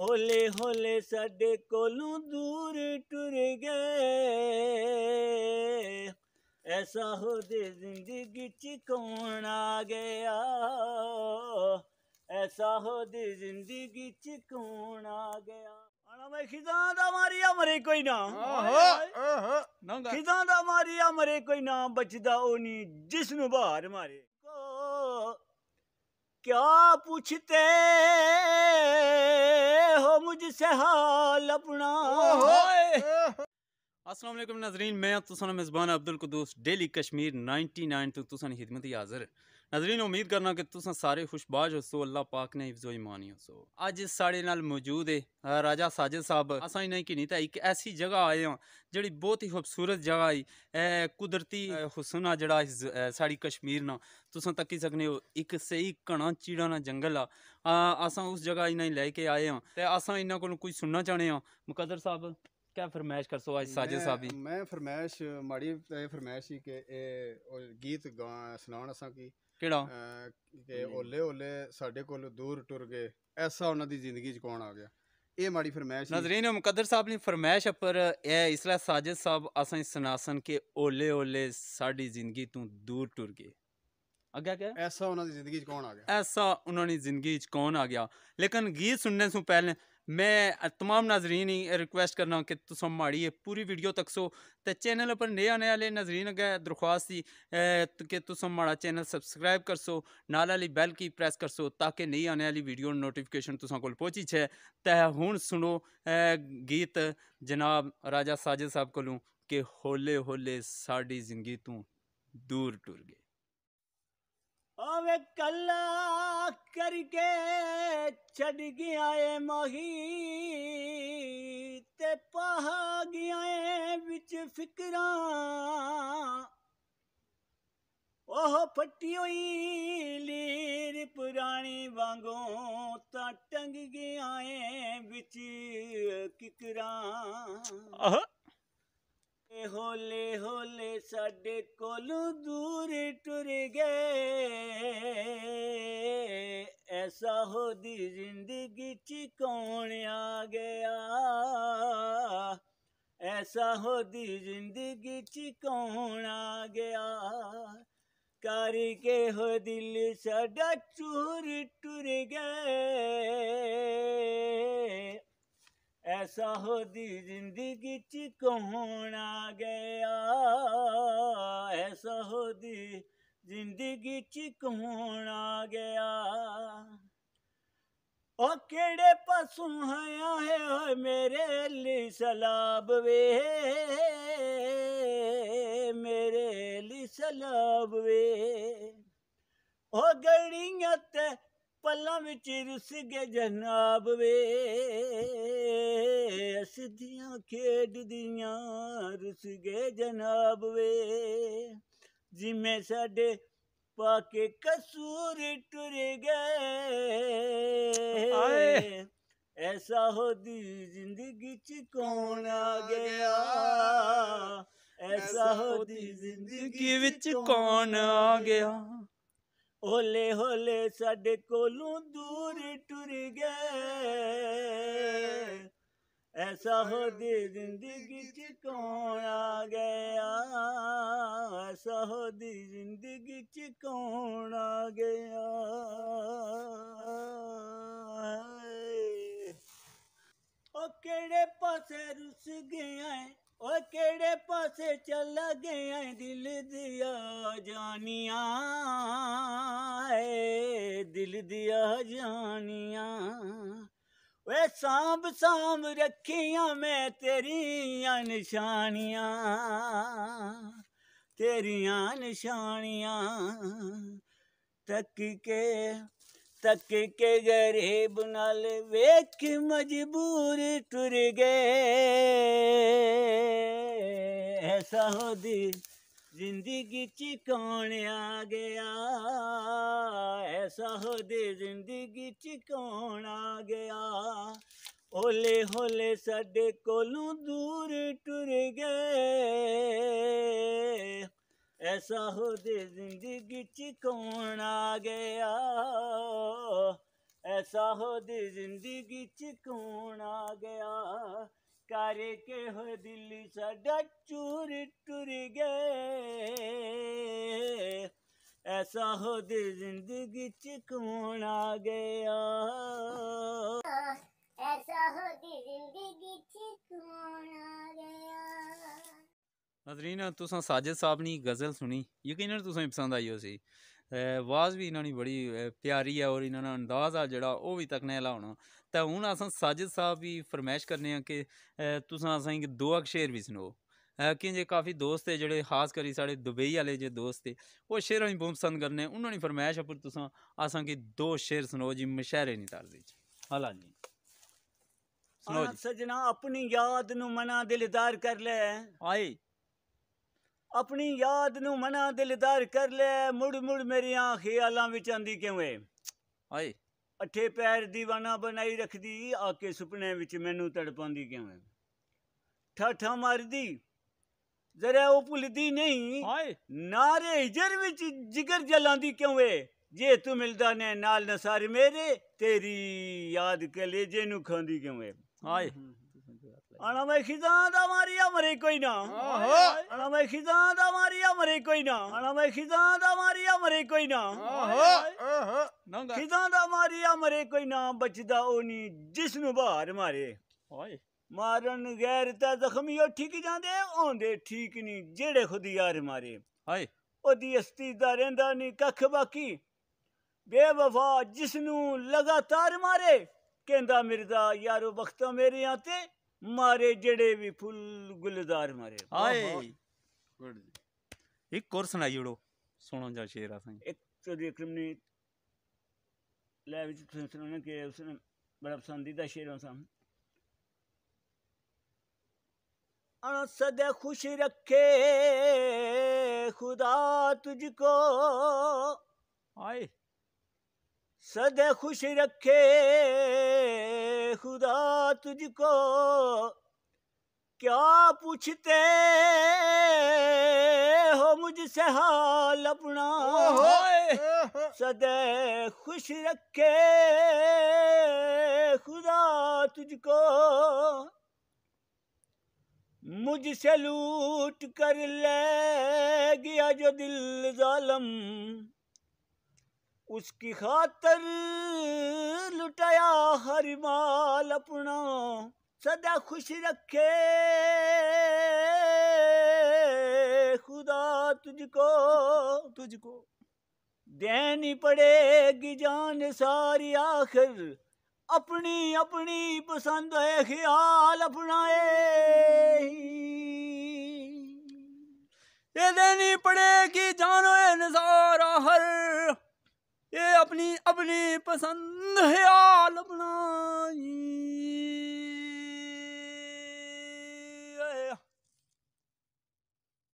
ਹੋਲੇ ਹੋਲੇ ਸਾਡੇ ਕੋਲੋਂ ਦੂਰ ਟੁਰ ਗਏ ਐਸਾ ਹੋਦੇ ਜ਼ਿੰਦਗੀ ਚ ਕੌਣ ਆ ਗਿਆ ਐਸਾ ਹੋਦੇ ਜ਼ਿੰਦਗੀ ਚ ਕੌਣ ਆ ਗਿਆ ਆਣਾ ਮੈਂ ਖਿਜ਼ਾਂ ਦਾ ਮਾਰਿਆ ਮਰੇ ਕੋਈ ਨਾ ਆਹੋ ਆਹੋ ਖਿਜ਼ਾਂ ਦਾ ਮਾਰਿਆ ਮਰੇ ਕੋਈ ਨਾ ਬਚਦਾ ਉਹ ਨਹੀਂ ਜਿਸ ਨੂੰ ਬਾਹਰ ਮਾਰੇ क्या पूछते हो मुझसे हाल अपना असल नजरीन मैं तुसान तो मेज़बान Abdul Quddus daily Kashmir ninety nine तक तो तुसानी हिदमत हाजिर ਨਜ਼ਰੀਨ ਉਮੀਦ ਕਰਨਾ ਕਿ ਤੁਸੀਂ ਸਾਰੇ ਖੁਸ਼ਬਾਜ ਹੋ ਸੋ ਅੱਲਾਹ ਪਾਕ ਨੇ ਹਿਫਜ਼ੋ ਇਮਾਨੀ ਹੋ ਸੋ ਅੱਜ ਸਾਡੇ ਨਾਲ ਮੌਜੂਦ ਹੈ ਰਾਜਾ ਸਾਜਦ ਸਾਹਿਬ ਅਸਾਂ ਹੀ ਨਹੀਂ ਕਿ ਨਹੀਂ ਤਾਂ ਇੱਕ ਐਸੀ ਜਗ੍ਹਾ ਆਏ ਹਾਂ ਜਿਹੜੀ ਬਹੁਤ ਹੀ ਖੂਬਸੂਰਤ ਜਗ੍ਹਾ ਹੈ ਇਹ ਕੁਦਰਤੀ ਹੁਸਨ ਆ ਜਿਹੜਾ ਸਾਡੀ ਕਸ਼ਮੀਰ ਨਾ ਤੁਸੀਂ ਤੱਕੀ ਸਕਨੇ ਹੋ ਇੱਕ ਸਹੀ ਘਣਾ ਚੀੜਾ ਨਾ ਜੰਗਲ ਆ ਅਸਾਂ ਉਸ ਜਗ੍ਹਾ ਹੀ ਨਹੀਂ ਲੈ ਕੇ ਆਏ ਹਾਂ ਤੇ ਅਸਾਂ ਇਹਨਾਂ ਕੋਲੋਂ ਕੁਝ ਸੁਣਨਾ ਚਾਹਨੇ ਹਾਂ ਮੁਕੱਦਰ ਸਾਹਿਬ ਕਿਆ ਫਰਮਾਇਸ਼ ਕਰ ਸੋ ਅੱਜ ਸਾਜੇ ਸਾਹਿਬ ਮੈਂ ਫਰਮਾਇਸ਼ ਮਾੜੀ ਫਰਮਾਇਸ਼ ਹੀ ਕਿ ਇਹ ਗੀਤ ਸੁਣਾਉਣ ਅਸਾਂ ਕੀ ਕਿਹੜਾ ਕਿ ਓਲੇ ਓਲੇ ਸਾਡੇ ਕੋਲ ਦੂਰ ਟੁਰ ਗਏ ਐਸਾ ਉਹਨਾਂ ਦੀ ਜ਼ਿੰਦਗੀ ਚ ਕੌਣ ਆ ਗਿਆ ਇਹ ਮਾੜੀ ਫਰਮਾਇਸ਼ ਨਜ਼ਰੀਨ ਮੁਕੱਦਰ ਸਾਹਿਬ ਨੇ ਫਰਮਾਇਸ਼ ਉੱਪਰ ਇਹ ਇਸਲਾ ਸਾਜਦ ਸਾਹਿਬ ਅਸਾਂ ਇਸ ਸਨਾਸਨ ਕੇ ਓਲੇ ਓਲੇ ਸਾਡੀ ਜ਼ਿੰਦਗੀ ਤੋਂ ਦੂਰ ਟੁਰ ਗਏ ਅੱਗਾ ਕਿਹਾ ਐਸਾ ਉਹਨਾਂ ਦੀ ਜ਼ਿੰਦਗੀ ਚ ਕੌਣ ਆ ਗਿਆ ਐਸਾ ਉਹਨਾਂ ਦੀ ਜ਼ਿੰਦਗੀ ਚ ਕੌਣ ਆ ਗਿਆ ਲੇਕਿਨ ਗੀਤ ਸੁਣਨੇ ਤੋਂ ਪਹਿਲੇ मैं तमाम नाजरीन ही रिक्वेस्ट करना कि तुस माड़ी है पूरी वीडियो तक सो तो चैनल पर नए आने वाले नाजरीन अगर दरख्वास्त ही कि तुस माड़ा चैनल सबसक्राइब कर सो नाल वाली बैल की प्रेस कर सो ताकि नई आने वाली वीडियो नोटिफिकेशन तुसा को पहुँची छे तो हूँ सुनो गीत जनाब राजा साजिद साहब को कि होले होले साड़ी जिंदगी तू दूर टुर गए ਆਵੇ ਕੱਲਾ ਕਰਕੇ ਛੱਡ ਗਿਆ ਏ ਮਹੀ ਤੇ ਪਹਾ ਗਿਆ ਏ ਵਿੱਚ ਫਿਕਰਾਂ ਉਹ ਫੱਟੀ ਹੋਈ ਲੀਰ ਪੁਰਾਣੀ ਵਾਂਗੋਂ ਤਾਂ ਟੰਗ ਗਿਆ ਏ ਵਿੱਚ ਕਿਕਰਾਂ ਆਹ ਹੋਲੇ ਹੋਲੇ ਸਾਡੇ ਕੋਲ ਦੂਰ ਟੁਰ ਗਏ ਐਸਾ ਹੋਦੀ ਜ਼ਿੰਦਗੀ ਚ ਕੌਣ ਆ ਗਿਆ ਐਸਾ ਹੋਦੀ ਜ਼ਿੰਦਗੀ ਚ ਕੌਣ ਆ ਗਿਆ ਕੇ ਹੋ ਦਿਲ ਸਾਡਾ ਚੂਰ ਟੁਰ ਗਏ ऐसा हो दी जिंदगी च कौन आ गया ऐसा हो दी जिंदगी च कौन आ गया ओ केड़े पसू हया है मेरे ली सलाब वे मेरे ली सलाब वे ओ गड़ियां ਪੱਲਾਂ ਵਿੱਚ ਰੁੱਸ ਗਏ ਜਨਾਬ ਵੇ ਅਸਧੀਆਂ ਖੇਡਦੀਆਂ ਰੁੱਸ ਗਏ ਜਨਾਬ ਵੇ ਜਿਵੇਂ ਸਾਡੇ ਪਾ ਕੇ ਕਸੂਰ ਟੁਰ ਗਏ ਆਏ ਐਸਾ ਹੋਦੀ ਜ਼ਿੰਦਗੀ ਚ ਕੌਣ ਆ ਗਿਆ ਐਸਾ ਹੋਦੀ ਜ਼ਿੰਦਗੀ ਵਿੱਚ ਕੌਣ ਆ ਗਿਆ ਹੋਲੇ ਹੋਲੇ ਸਾਡੇ ਕੋਲੋਂ ਦੂਰ ਟੁਰ ਗਏ ਐਸਾ ਹੋ ਦੀ ਜ਼ਿੰਦਗੀ ਚ ਕੌਣ ਆ ਗਿਆ ਐਸਾ ਹੋ ਦੀ ਜ਼ਿੰਦਗੀ ਚ ਕੌਣ ਆ ਗਿਆ ਓ ਕਿਹੜੇ ਪਾਸੇ ਰੁੱਸ ਗਿਆ ਓ ਕਿਹੜੇ ਪਾਸੇ ਚੱਲ ਗਿਆ ਦਿਲ ਦਿਆ ਜਾਨੀਆਂ ਏ ਦਿਲ ਦਿਆ ਜਾਨੀਆਂ ਓਏ ਸਾਂਭ ਸਾਂਭ ਰੱਖੀਆਂ ਮੈਂ ਤੇਰੀਆਂ ਨਿਸ਼ਾਨੀਆਂ ਤੇਰੀਆਂ ਨਿਸ਼ਾਨੀਆਂ ਤੱਕ ਕੇ ਤੱਕ ਕੇ ਗਰੀਬ ਨਾਲ ਵੇਖ ਮਜਬੂਰ ਟੁਰ ਗਏ ਐਸਾ ਹੋਦੀ ਜ਼ਿੰਦਗੀ ਚ ਕੌਣ ਆ ਗਿਆ ਐਸਾ ਹੋਦੀ ਜ਼ਿੰਦਗੀ ਚ ਕੌਣ ਆ ਗਿਆ ਓਲੇ ਹੋਲੇ ਸਾਡੇ ਕੋਲੋਂ ਦੂਰ ਟੁਰ ਗਏ ਐਸਾ ਹੋ ਦੇ ਜ਼ਿੰਦਗੀ ਚ ਕੌਣ ਆ ਗਿਆ ਐਸਾ ਹੋ ਦੇ ਜ਼ਿੰਦਗੀ ਚ ਕੌਣ ਆ ਗਿਆ ਕਰ ਕੇ ਹੋ ਦਿਲ ਸਾਡਾ ਚੂਰ ਟੁਰ ਗਏ ਐਸਾ ਹੋ ਦੇ ਜ਼ਿੰਦਗੀ ਚ ਕੌਣ ਆ ਗਿਆ ਨਜ਼ਰੀਨ ਤੁਸੀਂ ਸਾਜਦ ਸਾਹਿਬ ਨੇ ਗਜ਼ਲ ਸੁਣੀ ਯਕੀਨਨ ਤੁਸੀਂ ਪਸੰਦ ਆਈ ਹੋ ਸੀ ਆਵਾਜ਼ ਵੀ ਇਹਨਾਂ ਦੀ ਬੜੀ ਪਿਆਰੀ ਹੈ ਔਰ ਇਹਨਾਂ ਦਾ ਅੰਦਾਜ਼ ਆ ਜਿਹੜਾ ਉਹ ਵੀ ਤਕਨੇ ਵਾਲਾ ਹੋਣਾ ਤਾਂ ਹੁਣ ਅਸਾਂ ਸਾਜਦ ਸਾਹਿਬ ਵੀ ਫਰਮਾਇਸ਼ ਕਰਨੇ ਆ ਕਿ ਤੁਸੀਂ ਅਸਾਂ ਇੱਕ ਦੋ ਅਕ ਵੀ ਸੁਣੋ ਕਿ ਜੇ ਕਾਫੀ ਦੋਸਤ ਹੈ ਜਿਹੜੇ ਖਾਸ ਕਰੀ ਸਾਡੇ ਦੁਬਈ ਵਾਲੇ ਜੇ ਦੋਸਤ ਹੈ ਉਹ ਸ਼ੇਰਾਂ ਨੂੰ ਬਹੁਤ ਪਸੰਦ ਕਰਨੇ ਉਹਨਾਂ ਨੇ ਫਰਮਾਇਸ਼ ਆਪਰ ਤੁਸੀਂ ਅਸਾਂ ਕਿ ਦੋ ਸ਼ੇਰ ਸੁਣੋ ਜੀ ਮਸ਼ਾਇਰੇ ਨਹੀਂ ਤਰਦੇ ਵਿੱਚ ਹਾਲਾਂ ਜੀ ਸੁਣੋ ਜੀ ਸਜਣਾ ਆਪਣੀ ਯਾਦ ਨੂੰ ਮਨਾ ਦਿਲਦਾਰ ਕਰ ਲੈ ਆਏ ਆਪਣੀ ਯਾਦ ਨੂੰ ਮਨਾ ਦਿਲਦਾਰ ਕਰ ਲੈ ਮੁੜ ਮੁੜ ਮੇਰੀਆਂ ਖਿਆਲਾਂ ਵਿੱਚ ਆਂਦੀ ਕਿਉਂ ਏ ਹਾਏ ਅੱਠੇ ਪੈਰ دیਵਾਨਾ ਬਣਾਈ ਰੱਖਦੀ ਆ ਕੇ ਸੁਪਨੇ ਵਿੱਚ ਮੈਨੂੰ ਤੜਪਾਉਂਦੀ ਕਿਉਂ ਏ ਠਾਠਾ ਮਾਰਦੀ ਜ਼ਰਾ ਉਹ ਭੁੱਲਦੀ ਨਹੀਂ ਹਾਏ ਨਾਰੇ ਹਿਜਰ ਵਿੱਚ ਜਿਗਰ ਜਲਾਂਦੀ ਕਿਉਂ ਏ ਜੇ ਤੂੰ ਮਿਲਦਾ ਨੇ ਨਾਲ ਨਸਾਰ ਮੇਰੇ ਤੇਰੀ ਯਾਦ ਕਲੇਜੇ ਨੂੰ ਖਾਂਦੀ ਕਿਉਂ ਏ ਹਾਏ ਦਾ અણામે ખિજાંદા મારી અમરે કોઈ ના ઓહો અણામે ખિજાંદા મારી અમરે કોઈ ਦਾ ਮਾਰੀਆ ਮਰੇ ਕੋਈ ਨਾ ਆਹੋ ના ઓહો ਦਾ ਮਾਰੀਆ ਮਰੇ ਕੋਈ ਨਾ ਬਚਦਾ ਉਹ ਨਹੀਂ ਜਿਸ ਨੂੰ ਬਾਹਰ ਮਾਰੇ ਓਏ ਮਾਰਨ ਗੈਰ ਤਾਂ ਜ਼ਖਮੀ ਉਹ ਠੀਕ ਜਾਂਦੇ ਆਉਂਦੇ ਠੀਕ ਨਹੀਂ ਜਿਹੜੇ ਖੁਦ ਯਾਰ ਮਾਰੇ ਹਾਏ ਉਹਦੀ ਅਸਤੀ ਦਾ ਰਹਿੰਦਾ ਨਹੀਂ ਕੱਖ ਬਾਕੀ ਬੇਵਫਾ ਜਿਸ ਨੂੰ ਲਗਾਤਾਰ ਮਾਰੇ ਕਹਿੰਦਾ ਮਿਰਜ਼ਾ ਯਾਰੋ ਵਕਤਾਂ ਮੇਰੇ ਆਤੇ ਮਾਰੇ ਜਿਹੜੇ ਵੀ ਫੁੱਲ ਗੁਲਜ਼ਾਰ ਮਾਰੇ ਹਾਏ ਗੁੱਡ ਜੀ ਇੱਕ ਹੋਰ ਸੁਣਾਈ ਜੜੋ ਸੁਣੋ ਜਾਂ ਸ਼ੇਰ ਆ ਸਾਈਂ ਇੱਕ ਤੋਂ ਦੇਖ ਨੇ ਲੈ ਵਿੱਚ ਤੁਸੀਂ ਸੁਣਨਾ ਕਿ ਉਸਨੇ ਬੜਾ ਪਸੰਦੀਦਾ ਸ਼ੇਰ ਆ ਸਾਂ ਅਣ ਸਦਾ ਖੁਸ਼ ਰੱਖੇ ਖੁਦਾ ਕੋ ਹਾਏ सद खुश रखे खुदा तुझको क्या पूछते हो मुझसे हाल अपना सद खुश रखे खुदा तुझको मुझसे लूट कर ले गया जो दिल जालम उसकी खातर लुटाया हर माल अपना सदा खुश रखे खुदा तुझको तुझको देनी पड़ेगी जान सारी आखिर अपनी अपनी पसंद है ख्याल अपनाए अपनी अपनी पसंद है आलम